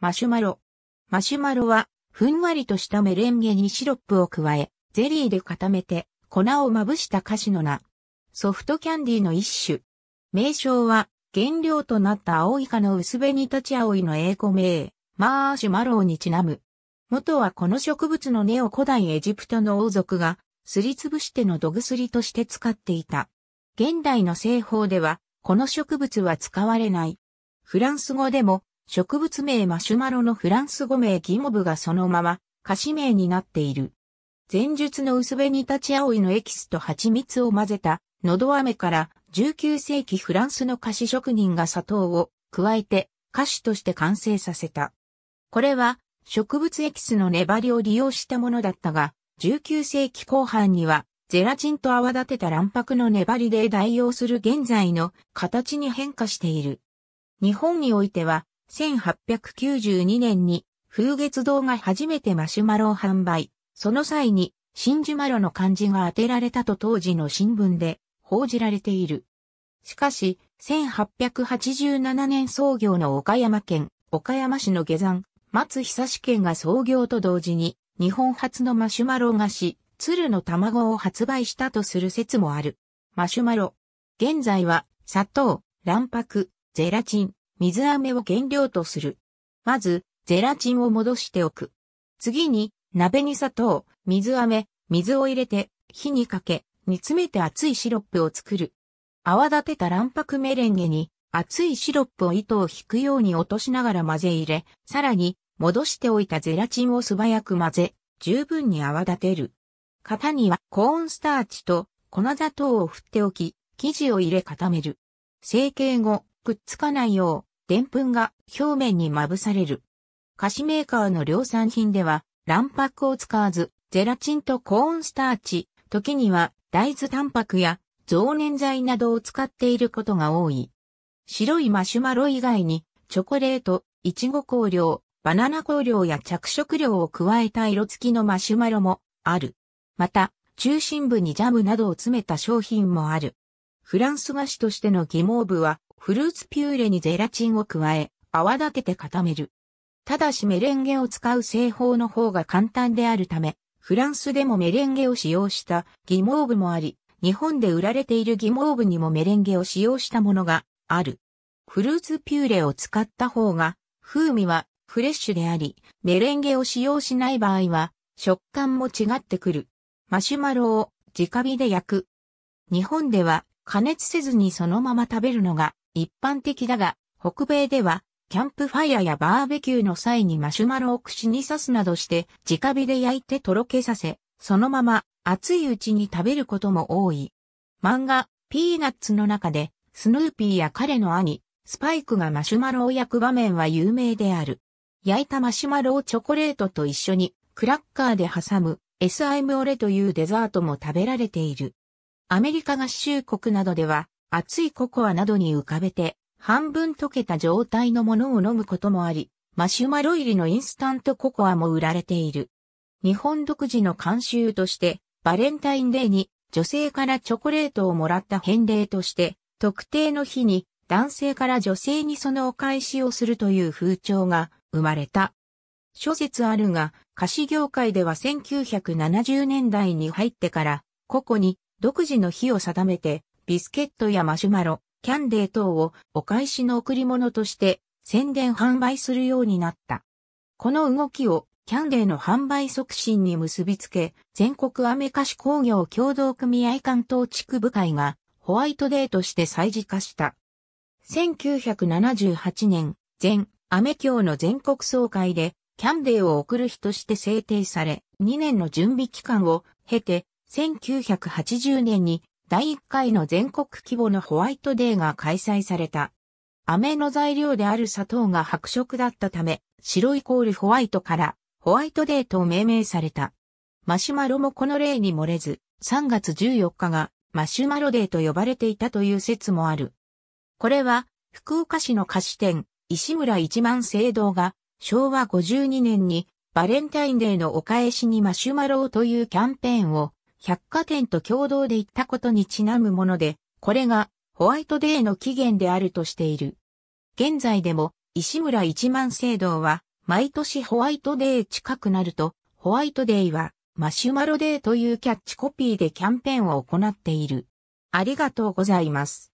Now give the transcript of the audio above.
マシュマロ。マシュマロは、ふんわりとしたメレンゲにシロップを加え、ゼリーで固めて、粉をまぶした菓子の名。ソフトキャンディの一種。名称は、原料となった青イカの薄紅立ち青いの英語名、マーシュマローにちなむ。元はこの植物の根を古代エジプトの王族が、すりつぶしての土薬として使っていた。現代の製法では、この植物は使われない。フランス語でも、植物名マシュマロのフランス語名ギモブがそのまま菓子名になっている。前述の薄紅立ち青いのエキスと蜂蜜を混ぜた、のど飴から19世紀フランスの菓子職人が砂糖を加えて菓子として完成させた。これは植物エキスの粘りを利用したものだったが、19世紀後半にはゼラチンと泡立てた卵白の粘りで代用する現在の形に変化している。日本においては1892年に風月堂が初めてマシュマロを販売。その際に、真珠マロの漢字が当てられたと当時の新聞で報じられている。しかし、1887年創業の岡山県、岡山市の下山、松久志家が創業と同時に、日本初のマシュマロ菓子、鶴の卵を発売したとする説もある。マシュマロ。現在は、砂糖、卵白、ゼラチン、水飴を原料とする。まず、ゼラチンを戻しておく。次に、鍋に砂糖、水飴、水を入れて、火にかけ、煮詰めて熱いシロップを作る。泡立てた卵白メレンゲに、熱いシロップを糸を引くように落としながら混ぜ入れ、さらに、戻しておいたゼラチンを素早く混ぜ、十分に泡立てる。型にはコーンスターチと粉砂糖を振っておき、生地を入れ固める。成形後、くっつかないよう、澱粉が表面にまぶされる。菓子メーカーの量産品では、卵白を使わず、ゼラチンとコーンスターチ、時には大豆タンパクや増粘剤などを使っていることが多い。白いマシュマロ以外に、チョコレート、イチゴ香料、バナナ香料や着色料を加えた色付きのマシュマロもある。また、中心部にジャムなどを詰めた商品もある。フランス菓子としての技能部は、フルーツピューレにゼラチンを加え、泡立てて固める。ただしメレンゲを使う製法の方が簡単であるため、フランスでもメレンゲを使用したギモーブもあり、日本で売られているギモーブにもメレンゲを使用したものがある。フルーツピューレを使った方が、風味はフレッシュであり、メレンゲを使用しない場合は、食感も違ってくる。マシュマロを直火で焼く。日本では加熱せずにそのまま食べるのが一般的だが、北米では、キャンプファイヤやバーベキューの際にマシュマロを串に刺すなどして、直火で焼いてとろけさせ、そのまま熱いうちに食べることも多い。漫画、ピーナッツの中で、スヌーピーや彼の兄、スパイクがマシュマロを焼く場面は有名である。焼いたマシュマロをチョコレートと一緒に、クラッカーで挟む、エスアイオレというデザートも食べられている。アメリカ合衆国などでは、熱いココアなどに浮かべて、半分溶けた状態のものを飲むこともあり、マシュマロ入りのインスタントココアも売られている。日本独自の慣習として、バレンタインデーに女性からチョコレートをもらった返礼として、特定の日に男性から女性にそのお返しをするという風潮が生まれた。諸説あるが、菓子業界では1970年代に入ってから、個々に独自の日を定めて、ビスケットやマシュマロ、キャンデー等をお返しの贈り物として宣伝販売するようになった。この動きをキャンデーの販売促進に結びつけ、全国アメカシ工業協同組合関東地区部会がホワイトデーとして再事化した。1978年、全アメ協の全国総会でキャンデーを贈る日として制定され、2年の準備期間を経て、1980年に第1回の全国規模のホワイトデーが開催された。飴の材料である砂糖が白色だったため、白イコールホワイトからホワイトデーと命名された。マシュマロもこの例に漏れず、3月14日がマシュマロデーと呼ばれていたという説もある。これは、福岡市の菓子店、石村一万聖堂が、昭和52年にバレンタインデーのお返しにマシュマロをというキャンペーンを百貨店と共同で行ったことにちなむもので、これがホワイトデーの起源であるとしている。現在でも石村一万聖堂は毎年ホワイトデー近くなると、ホワイトデーはマシュマロデーというキャッチコピーでキャンペーンを行っている。ありがとうございます。